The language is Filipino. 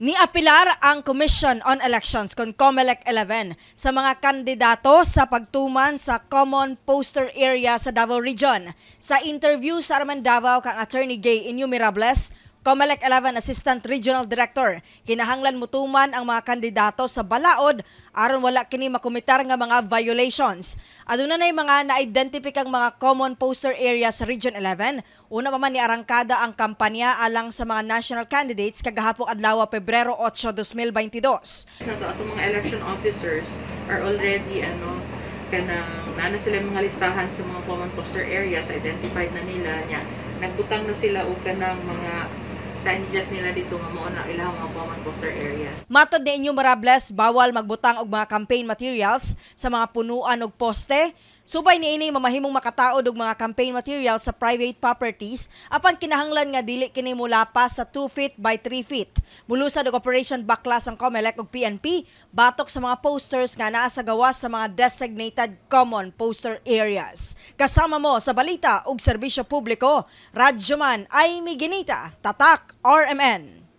Ni Niapilar ang Commission on Elections kon COMELEC 11 sa mga kandidato sa pagtuman sa Common Poster Area sa Davao Region. Sa interview sa Arman Davao kang Attorney Gay Innumerables, COMELEC 11 Assistant Regional Director, kinahanglan mutuman ang mga kandidato sa balaod aron wala kini makomitar nga mga violations. Aduna nay mga na-identify kang mga common poster area sa Region 11. Una pa man ni arangkada ang kampanya alang sa mga national candidates kagahapon adlaw Pebrero 8, 2022. Sa ato mga election officers are already ano kanang na sila mga listahan sa mga common poster areas identified na nila nya nagbutang na sila og ng mga sanjas nila dito nga mo na ilang mga common poster areas. Matod ni inyo marables, bawal magbutang og mga campaign materials sa mga punuan og poste Subay ni inay mamahimong makataod og mga campaign material sa private properties apan kinahanglan nga dili kini mulapa sa 2 feet by 3 feet. Mulusad og operation backlash ang COMELEC og PNP batok sa mga posters nga naa sa gawas sa mga designated common poster areas. Kasama mo sa balita og serbisyo publiko, Radyo Man ay Miginita, Tatak RMN.